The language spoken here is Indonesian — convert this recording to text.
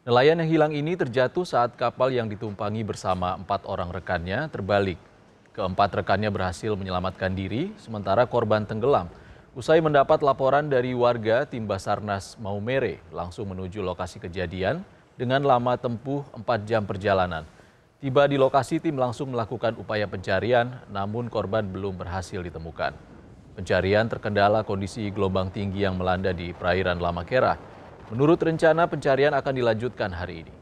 Nelayan yang hilang ini terjatuh saat kapal yang ditumpangi bersama empat orang rekannya terbalik. Keempat rekannya berhasil menyelamatkan diri, sementara korban tenggelam. Usai mendapat laporan dari warga, tim Basarnas Maumere langsung menuju lokasi kejadian dengan lama tempuh 4 jam perjalanan. Tiba di lokasi, tim langsung melakukan upaya pencarian, namun korban belum berhasil ditemukan. Pencarian terkendala kondisi gelombang tinggi yang melanda di perairan Lamakera. Menurut rencana pencarian akan dilanjutkan hari ini.